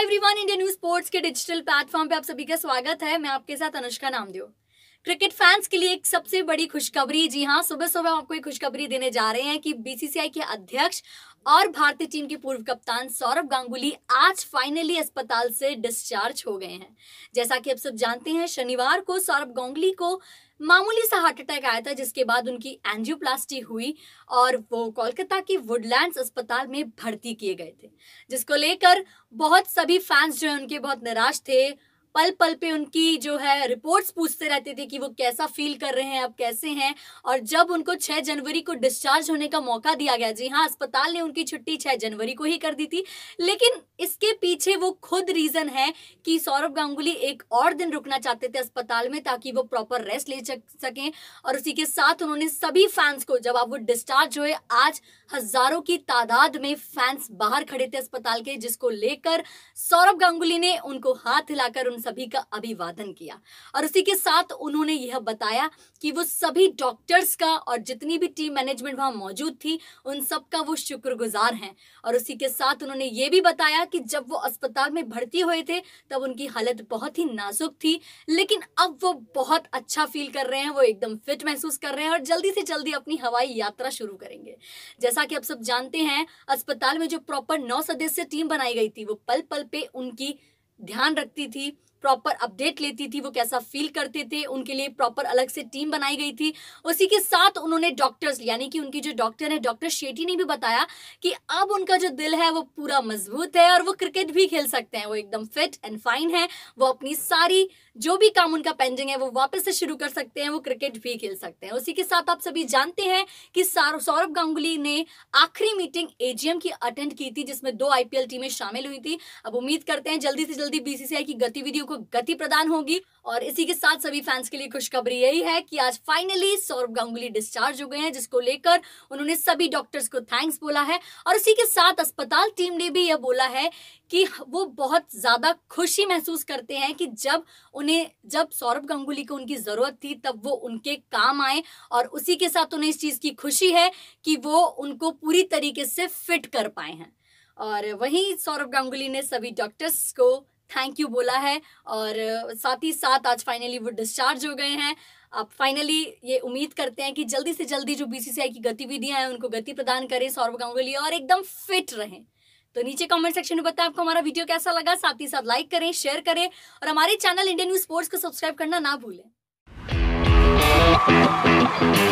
हाय everyone Indian news sports के digital platform पे आप सभी का स्वागत है मैं आपके साथ अनुष्का नाम दियो क्रिकेट फैंस के लिए एक सबसे बड़ी खुशखबरी जी हाँ सुबह सुबह आपको एक खुशखबरी देने जा रहे हैं कि बीसीसीआई के अध्यक्ष और भारतीय टीम के पूर्व कप्तान सौरभ गांगुली आज फाइनली अस्पताल से डिस्चार्ज हो गए हैं जैसा कि आप सब जानते हैं शनिवार को सौरभ गांगुली को मामूली सा हार्ट अटैक आया था जिसके बाद उनकी एंजियोप्लास्टी हुई और वो कोलकाता की वुडलैंड्स अस्पताल में भर्ती किए गए थे जिसको लेकर बहुत सभी फैंस जो है उनके बहुत निराश थे पल पल पे उनकी जो है रिपोर्ट्स पूछते रहते थे कि वो कैसा फील कर रहे हैं अब कैसे हैं और जब उनको 6 जनवरी को डिस्चार्ज होने का मौका दिया गया जी हाँ अस्पताल ने उनकी छुट्टी 6 जनवरी को ही कर दी थी लेकिन इसके पीछे वो खुद रीजन है कि सौरभ गांगुली एक और दिन रुकना चाहते थे अस्पताल में ताकि वो प्रॉपर रेस्ट ले सकें और उसी के साथ उन्होंने सभी फैंस को जब आप वो डिस्चार्ज हुए आज हजारों की तादाद में फैंस बाहर खड़े थे अस्पताल के जिसको लेकर सौरभ गांगुली ने उनको हाथ हिलाकर उन सभी का अभिवादन किया और उसी के साथ उन्होंने यह बताया कि वो सभी डॉक्टर्स का और जितनी भी टीम मैनेजमेंट वहां मौजूद थी उन सब का वो शुक्रगुजार हैं और उसी के साथ उन्होंने ये भी बताया कि जब वो अस्पताल में भर्ती हुए थे तब उनकी हालत बहुत ही नाजुक थी लेकिन अब वो बहुत अच्छा फील कर रहे हैं वो एकदम फिट महसूस कर रहे हैं और जल्दी से जल्दी अपनी हवाई यात्रा शुरू करेंगे जैसा कि आप सब जानते हैं अस्पताल में जो प्रॉपर नौ सदस्य टीम बनाई गई थी वो पल पल पे उनकी ध्यान रखती थी प्रॉपर अपडेट लेती थी वो कैसा फील करते थे उनके लिए प्रॉपर अलग से टीम बनाई गई थी उसी के साथ उन्होंने डॉक्टर्स यानी कि उनकी जो डॉक्टर है डॉक्टर शेटी ने भी बताया कि अब उनका जो दिल है वो पूरा मजबूत है और वो क्रिकेट भी खेल सकते हैं वो एकदम फिट एंड फाइन है वो अपनी सारी जो भी काम उनका पेंडिंग है वो वापस से शुरू कर सकते हैं वो क्रिकेट भी खेल सकते हैं उसी के साथ आप सभी जानते हैं कि सौरभ गांगुली ने आखिरी मीटिंग एजीएम की अटेंड की थी जिसमें दो आईपीएल टीमें शामिल हुई थी अब उम्मीद करते हैं जल्दी से जल्दी बीसीसीआई की गतिविधियों को गति प्रदान होगी और इसी के साथ सभी फैंस के लिए खुशखबरी यही है कि आज फाइनली सौरभ गांगुली डिस्चार्ज हो गए हैं जिसको लेकर उन्होंने सभी डॉक्टर्स को थैंक्स बोला है और इसी के साथ अस्पताल टीम ने भी यह बोला है कि वो बहुत ज़्यादा खुशी महसूस करते हैं कि जब उन्हें जब सौरभ गांगुली को उनकी ज़रूरत थी तब वो उनके काम आए और उसी के साथ उन्हें इस चीज़ की खुशी है कि वो उनको पूरी तरीके से फिट कर पाए हैं और वहीं सौरभ गांगुली ने सभी डॉक्टर्स को थैंक यू बोला है और साथ ही साथ आज फाइनली वो डिस्चार्ज हो गए हैं अब फाइनली ये उम्मीद करते हैं कि जल्दी से जल्दी जो बीसीसीआई की गतिविधियां हैं उनको गति प्रदान करें सौरभ गांगुली और एकदम फिट रहें तो नीचे कमेंट सेक्शन में बताएं आपको हमारा वीडियो कैसा लगा साथ ही साथ लाइक करें शेयर करें और हमारे चैनल इंडियन न्यूज स्पोर्ट्स को सब्सक्राइब करना ना भूलें